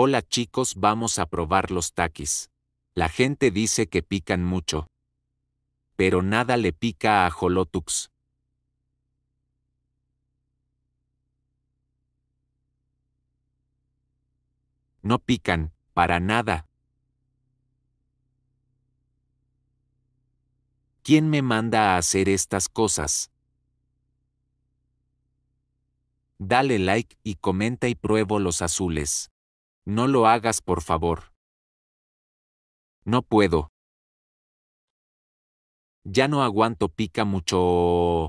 Hola chicos, vamos a probar los taquis. La gente dice que pican mucho. Pero nada le pica a Jolotux. No pican, para nada. ¿Quién me manda a hacer estas cosas? Dale like y comenta y pruebo los azules. No lo hagas, por favor. No puedo. Ya no aguanto pica mucho.